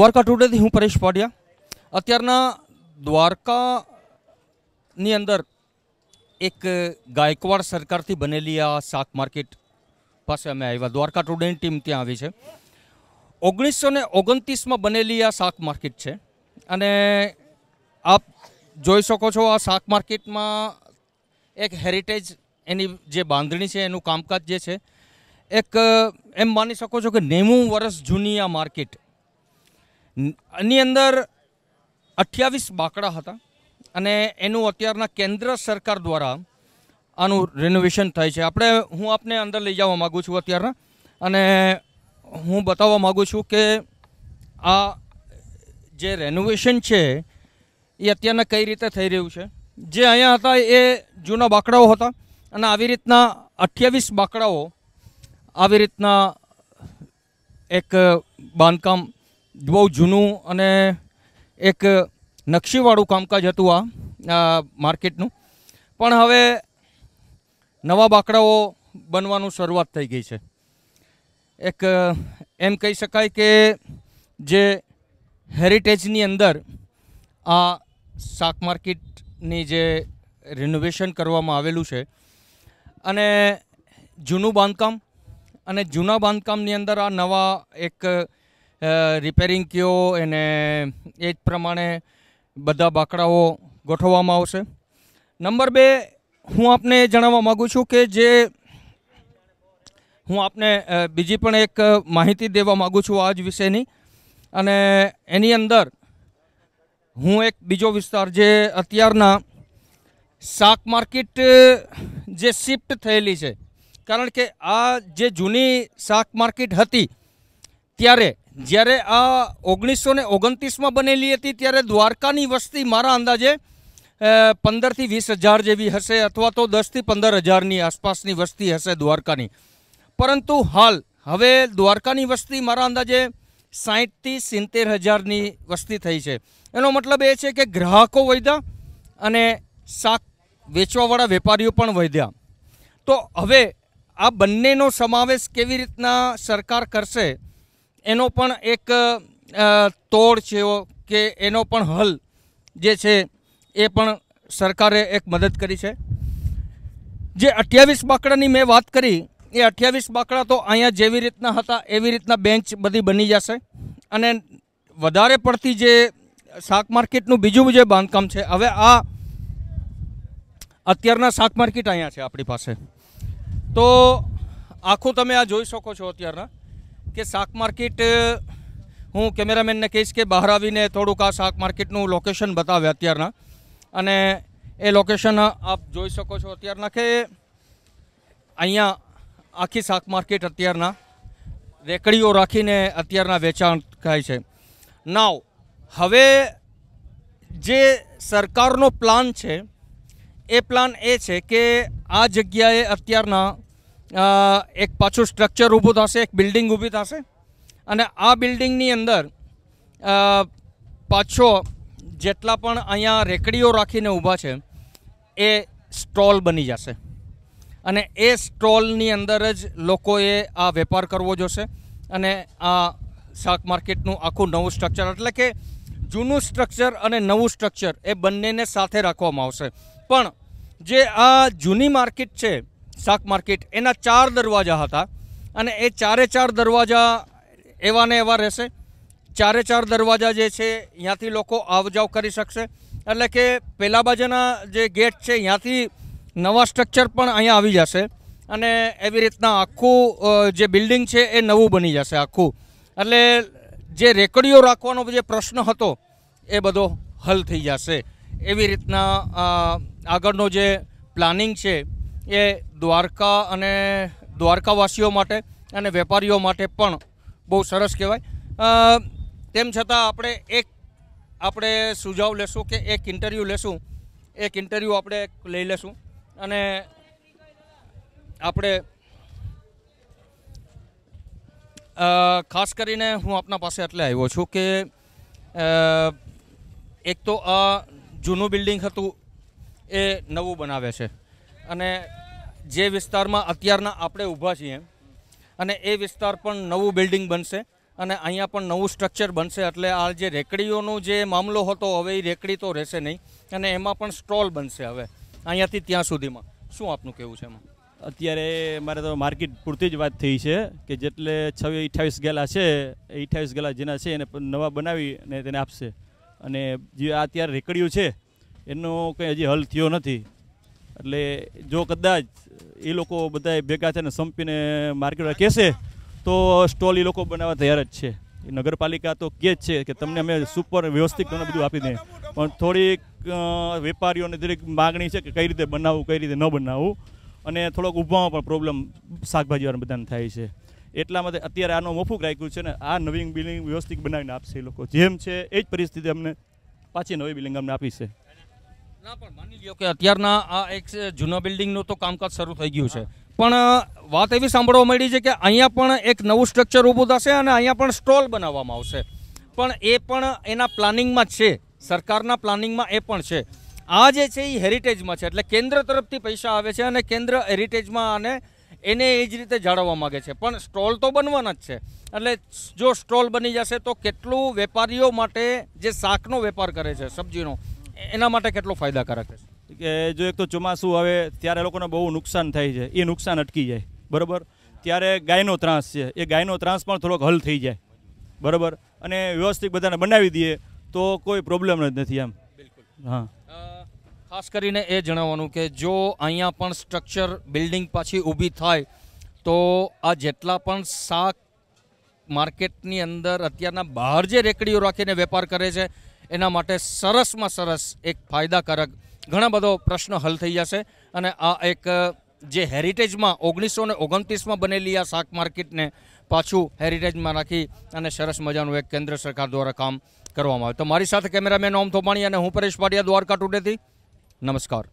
દ્વારકા ટુડેથી હું પરેશ પાડિયા અત્યારના દ્વારકાની અંદર એક ગાયકવાડ સરકારથી બનેલી આ શાક માર્કેટ પાસે અમે આવ્યા દ્વારકા ટુડેની ટીમ ત્યાં આવી છે ઓગણીસો ને ઓગણત્રીસમાં બનેલી આ શાક માર્કેટ છે અને આપ જોઈ શકો છો આ શાક માર્કેટમાં એક હેરિટેજ એની જે બાંધણી છે એનું કામકાજ જે છે એક એમ માની શકો છો કે નેવું વર્ષ જૂની આ માર્કેટ એની અંદર અઠ્યાવીસ બાંકડા હતા અને એનું અત્યારના કેન્દ્ર સરકાર દ્વારા આનું રિનોવેશન થાય છે આપણે હું આપને અંદર લઈ જવા માગું છું અત્યારના અને હું બતાવવા માગું છું કે આ જે રેનોવેશન છે એ અત્યારના કઈ રીતે થઈ રહ્યું છે જે અહીંયા હતા એ જૂના બાંકડાઓ હતા અને આવી રીતના અઠ્યાવીસ બાંકડાઓ આવી રીતના એક બાંધકામ બહુ જૂનું અને એક નકશીવાળું કામકાજ હતું આ માર્કેટનું પણ હવે નવા બાકડાઓ બનવાનું શરૂઆત થઈ ગઈ છે એક એમ કહી શકાય કે જે હેરિટેજની અંદર આ શાક માર્કેટની જે રિનોવેશન કરવામાં આવેલું છે અને જૂનું બાંધકામ અને જૂના બાંધકામની અંદર આ નવા એક રિપેરિંગ કયો એને એ જ પ્રમાણે બધા બાકડાઓ ગોઠવવામાં આવશે નંબર બે હું આપને જણાવવા માગું છું કે જે હું આપને બીજી પણ એક માહિતી દેવા માગું છું આ જ વિષયની અને એની અંદર હું એક બીજો વિસ્તાર જે અત્યારના શાક માર્કેટ જે શિફ્ટ થયેલી છે કારણ કે આ જે જૂની શાક માર્કેટ હતી ત્યારે જ્યારે આ ઓગણીસો ને ઓગણત્રીસમાં બનેલી હતી ત્યારે દ્વારકાની વસ્તી મારા અંદાજે પંદરથી વીસ હજાર જેવી હશે અથવા તો દસથી પંદર હજારની આસપાસની વસ્તી હશે દ્વારકાની પરંતુ હાલ હવે દ્વારકાની વસ્તી મારા અંદાજે સાહીઠથી સિત્તેર હજારની વસ્તી થઈ છે એનો મતલબ એ છે કે ગ્રાહકો વધ્યા અને શાક વેચવાવાળા વેપારીઓ પણ વધ્યા તો હવે આ બંનેનો સમાવેશ કેવી રીતના સરકાર કરશે એનો પણ એક તોડ છે કે એનો પણ હલ જે છે એ પણ સરકારે એક મદદ કરી છે જે અઠ્યાવીસ બાકડાની મેં વાત કરી એ અઠ્યાવીસ બાકડા તો અહીંયા જેવી રીતના હતા એવી રીતના બેન્ચ બધી બની જશે અને વધારે પડતી જે શાક માર્કેટનું બીજું જે બાંધકામ છે હવે આ અત્યારના શાક માર્કેટ અહીંયા છે આપણી પાસે તો આખું તમે આ જોઈ શકો છો અત્યારના કે શાક માર્કેટ હું કેમેરામેનને કહીશ કે બહાર આવીને થોડુંક આ શાક માર્કેટનું લોકેશન બતાવે અત્યારના અને એ લોકેશન આપ જોઈ શકો છો અત્યારના કે અહીંયા આખી શાક માર્કેટ અત્યારના રેકડીઓ રાખીને અત્યારના વેચાણ થાય છે નાવ હવે જે સરકારનો પ્લાન છે એ પ્લાન એ છે કે આ જગ્યાએ અત્યારના એક પાછું સ્ટ્રક્ચર ઊભું થશે એક બિલ્ડિંગ ઊભી થશે અને આ બિલ્ડિંગની અંદર પાછો જેટલા પણ અહીંયા રેકડીઓ રાખીને ઊભા છે એ સ્ટોલ બની જશે અને એ સ્ટોલની અંદર જ લોકોએ આ વેપાર કરવો જોશે અને આ શાક માર્કેટનું આખું નવું સ્ટ્રક્ચર એટલે કે જૂનું સ્ટ્રક્ચર અને નવું સ્ટ્રક્ચર એ બંનેને સાથે રાખવામાં આવશે પણ જે આ જૂની માર્કેટ છે શાક માર્કેટ એના ચાર દરવાજા હતા અને એ ચારે ચાર દરવાજા એવા ને એવા રહેશે ચારે ચાર દરવાજા જે છે ત્યાંથી લોકો આવજાવ કરી શકશે એટલે કે પહેલા બાજુના જે ગેટ છે ત્યાંથી નવા સ્ટ્રક્ચર પણ અહીંયા આવી જશે અને એવી રીતના આખું જે બિલ્ડિંગ છે એ નવું બની જશે આખું એટલે જે રેકડીઓ રાખવાનો જે પ્રશ્ન હતો એ બધો હલ થઈ જશે એવી રીતના આગળનો જે પ્લાનિંગ છે એ દ્વારકા અને દ્વારકાવાસીઓ માટે અને વેપારીઓ માટે પણ બહુ સરસ કહેવાય તેમ છતાં આપણે એક આપણે સુઝાવ લેશું કે એક ઇન્ટરવ્યૂ લેશું એક ઇન્ટરવ્યૂ આપણે લઈ લેશું અને આપણે ખાસ કરીને હું આપના પાસે એટલે આવ્યો છું કે એક તો આ જૂનું બિલ્ડિંગ હતું એ નવું બનાવે છે અને જે વિસ્તારમાં અત્યારના આપણે ઊભા છીએ અને એ વિસ્તાર પણ નવું બિલ્ડિંગ બનશે અને અહીંયા પણ નવું સ્ટ્રક્ચર બનશે એટલે આ જે રેકડીઓનો જે મામલો હતો હવે એ રેકડી તો રહેશે નહીં અને એમાં પણ સ્ટોલ બનશે હવે અહીંયાથી ત્યાં સુધીમાં શું આપનું કહેવું છે એમાં અત્યારે મારે તો માર્કેટ પૂરતી જ વાત થઈ છે કે જેટલે છવ્વીસ અઠ્યાવીસ ગેલા છે એ અઠ્યાવીસ ગેલા જેના છે એને નવા બનાવી અને તેને આપશે અને જે અત્યારે રેકડીઓ છે એનો કંઈ હજી હલ થયો નથી એટલે જો કદાચ એ લોકો બધા ભેગા થઈને સંપીને માર્કેટમાં કહેશે તો સ્ટોલ એ લોકો બનાવવા તૈયાર જ છે નગરપાલિકા તો કહે જ છે કે તમને અમે સુપર વ્યવસ્થિત તમને બધું આપી દઈએ પણ થોડીક વેપારીઓને દરેક માગણી છે કે કઈ રીતે બનાવવું કઈ રીતે ન બનાવવું અને થોડોક ઊભામાં પણ પ્રોબ્લેમ શાકભાજીવાળા બધાને થાય છે એટલા માટે અત્યારે આનો મોફુક રાખ્યું છે ને આ નવી બિલ્ડિંગ વ્યવસ્થિત બનાવીને આપશે એ લોકો જેમ છે એ જ પરિસ્થિતિ અમને પાછી નવી બિલ્ડિંગ અમને આપી છે ના પણ માની લ્યો કે અત્યારના આ એક જૂના બિલ્ડિંગનું તો કામકાજ શરૂ થઈ ગયું છે પણ વાત એવી સાંભળવા મળી છે કે અહીંયા પણ એક નવું સ્ટ્રક્ચર ઊભું થશે અને અહીંયા પણ સ્ટોલ બનાવવામાં આવશે પણ એ પણ એના પ્લાનિંગમાં છે સરકારના પ્લાનિંગમાં એ પણ છે આ જે છે એ હેરિટેજમાં છે એટલે કેન્દ્ર તરફથી પૈસા આવે છે અને કેન્દ્ર હેરિટેજમાં અને એને એ જ રીતે જાળવવા માગે છે પણ સ્ટોલ તો બનવાના જ છે એટલે જો સ્ટોલ બની જશે તો કેટલું વેપારીઓ માટે જે શાકનો વેપાર કરે છે સબ્જીનો એના માટે કેટલો ફાયદાકારક છે કે જો એક તો ચોમાસું આવે ત્યારે લોકોને બહુ નુકસાન થાય છે એ નુકસાન અટકી જાય બરાબર ત્યારે ગાયનો ત્રાસ છે એ ગાયનો ત્રાસ પણ થોડોક હલ થઈ જાય બરાબર અને વ્યવસ્થિત બધાને બનાવી દઈએ તો કોઈ પ્રોબ્લેમ જ નથી એમ હા ખાસ કરીને એ જણાવવાનું કે જો અહીંયા પણ સ્ટ્રક્ચર બિલ્ડિંગ પાછી ઊભી થાય તો આ જેટલા પણ શાક માર્કેટની અંદર અત્યારના બહાર જે રેકડીઓ રાખીને વેપાર કરે છે એના માટે સરસમાં સરસ એક ફાયદાકારક ઘણા બધો પ્રશ્ન હલ થઈ જશે અને આ એક જે હેરિટેજમાં ઓગણીસો ને ઓગણત્રીસમાં બનેલી આ શાક માર્કેટને પાછું હેરિટેજમાં રાખી અને સરસ મજાનું એક કેન્દ્ર સરકાર દ્વારા કામ કરવામાં આવે તો મારી સાથે કેમેરામેન ઓમ થોપાણી અને હું પરેશ પાટિયા દ્વારકા ટુડેથી નમસ્કાર